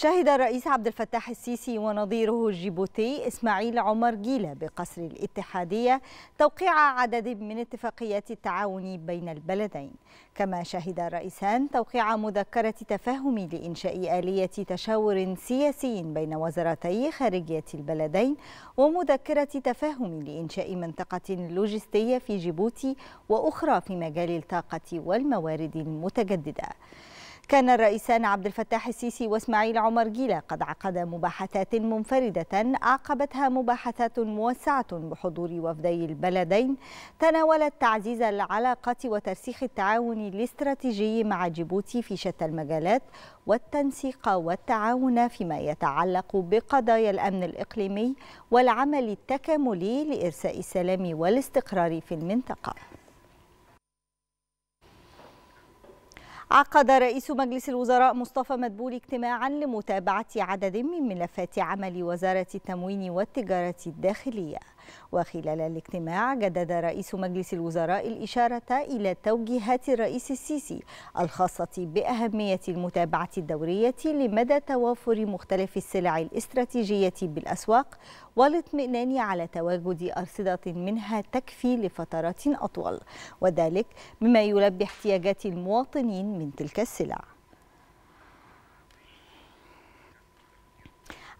شهد الرئيس عبد الفتاح السيسي ونظيره الجيبوتي اسماعيل عمر جيلة بقصر الاتحادية توقيع عدد من اتفاقيات التعاون بين البلدين كما شهد الرئيسان توقيع مذكرة تفاهم لإنشاء آلية تشاور سياسي بين وزارتي خارجية البلدين ومذكرة تفاهم لإنشاء منطقة لوجستية في جيبوتي وأخرى في مجال الطاقة والموارد المتجددة كان الرئيسان عبد الفتاح السيسي واسماعيل عمر جيلة قد عقدا مباحثات منفردة أعقبتها مباحثات موسعة بحضور وفدي البلدين تناولت تعزيز العلاقات وترسيخ التعاون الاستراتيجي مع جيبوتي في شتى المجالات والتنسيق والتعاون فيما يتعلق بقضايا الأمن الإقليمي والعمل التكاملي لإرساء السلام والاستقرار في المنطقة عقد رئيس مجلس الوزراء مصطفى مدبول اجتماعا لمتابعة عدد من ملفات عمل وزارة التموين والتجارة الداخلية وخلال الاجتماع جدد رئيس مجلس الوزراء الإشارة إلى توجيهات الرئيس السيسي الخاصة بأهمية المتابعة الدورية لمدى توافر مختلف السلع الاستراتيجية بالأسواق والاطمئنان على تواجد أرصدة منها تكفي لفترات أطول وذلك مما يلبي احتياجات المواطنين من تلك السلع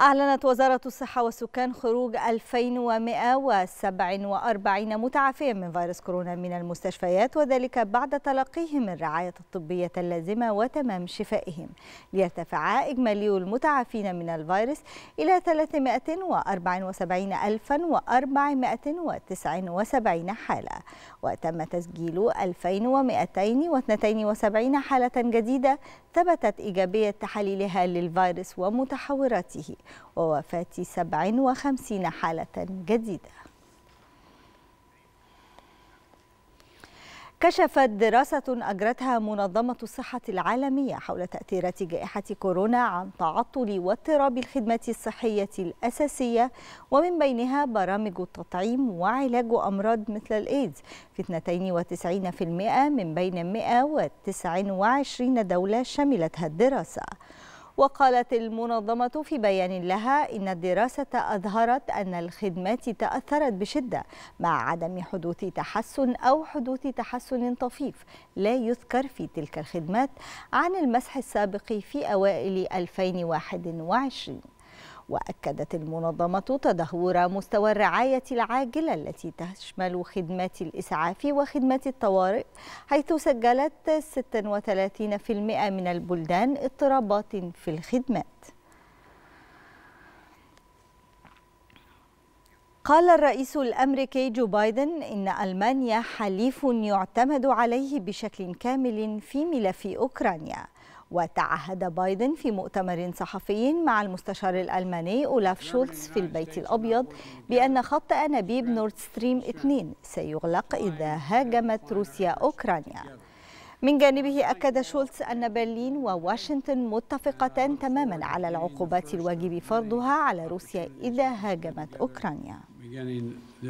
أعلنت وزارة الصحة والسكان خروج 2147 متعافيا من فيروس كورونا من المستشفيات وذلك بعد تلقيهم الرعاية الطبية اللازمة وتمام شفائهم ليرتفع إجمالي المتعافين من الفيروس إلى 374479 حالة وتم تسجيل 2272 حالة جديدة ثبتت إيجابية تحاليلها للفيروس ومتحوراته ووفاة 57 حالة جديدة كشفت دراسة أجرتها منظمة الصحة العالمية حول تأثيرات جائحة كورونا عن تعطل واضطراب الخدمات الصحية الأساسية ومن بينها برامج التطعيم وعلاج أمراض مثل الإيدز في 92% من بين 129 دولة شملتها الدراسة وقالت المنظمة في بيان لها إن الدراسة أظهرت أن الخدمات تأثرت بشدة مع عدم حدوث تحسن أو حدوث تحسن طفيف لا يذكر في تلك الخدمات عن المسح السابق في أوائل 2021 وأكدت المنظمة تدهور مستوى الرعاية العاجلة التي تشمل خدمات الإسعاف وخدمات الطوارئ حيث سجلت 36% من البلدان اضطرابات في الخدمات قال الرئيس الامريكي جو بايدن ان المانيا حليف يعتمد عليه بشكل كامل في ملف اوكرانيا وتعهد بايدن في مؤتمر صحفي مع المستشار الألماني أولاف شولتز في البيت الأبيض بأن خط أنابيب نورد ستريم 2 سيغلق إذا هاجمت روسيا أوكرانيا من جانبه أكد شولتز أن برلين وواشنطن متفقتان تماما على العقوبات الواجب فرضها على روسيا إذا هاجمت أوكرانيا Uh,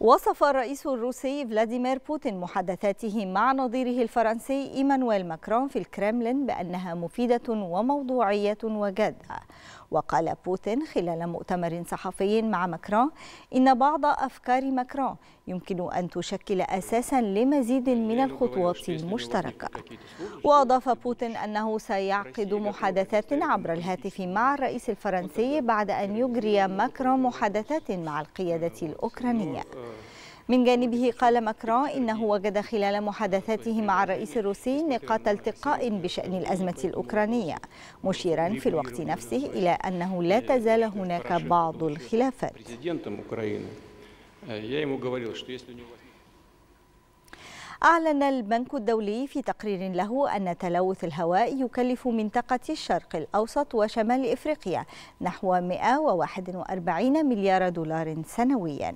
وصف الرئيس الروسي فلاديمير بوتين محادثاته مع نظيره الفرنسي إيمانويل ماكرون في الكرملين بأنها مفيدة وموضوعية وجادة وقال بوتين خلال مؤتمر صحفي مع ماكرون إن بعض أفكار ماكرون يمكن أن تشكل أساسا لمزيد من الخطوات المشتركة وأضاف بوتين أنه سيعقد محادثات عبر الهاتف مع الرئيس الفرنسي بعد أن يجري ماكرون محادثات مع القيادة الأوكرانية من جانبه قال ماكرون إنه وجد خلال محادثاته مع الرئيس الروسي نقاط التقاء بشأن الأزمة الأوكرانية مشيرا في الوقت نفسه إلى أنه لا تزال هناك بعض الخلافات Э, я ему говорил, что если у него... أعلن البنك الدولي في تقرير له أن تلوث الهواء يكلف منطقة الشرق الأوسط وشمال إفريقيا نحو 141 مليار دولار سنوياً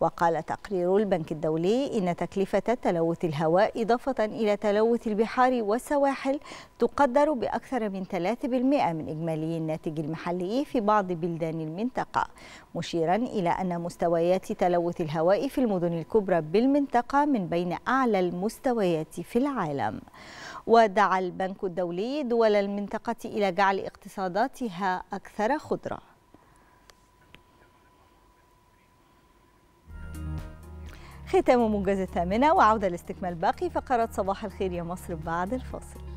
وقال تقرير البنك الدولي إن تكلفة تلوث الهواء إضافة إلى تلوث البحار والسواحل تقدر بأكثر من 3% من إجمالي الناتج المحلي في بعض بلدان المنطقة مشيرا إلى أن مستويات تلوث الهواء في المدن الكبرى بالمنطقة من بين أعلى المستويات في العالم ودعا البنك الدولي دول المنطقة إلى جعل اقتصاداتها أكثر خضرة ختام موجز الثامنة وعودة لاستكمال باقي فقرات صباح الخير يا مصر بعد الفاصل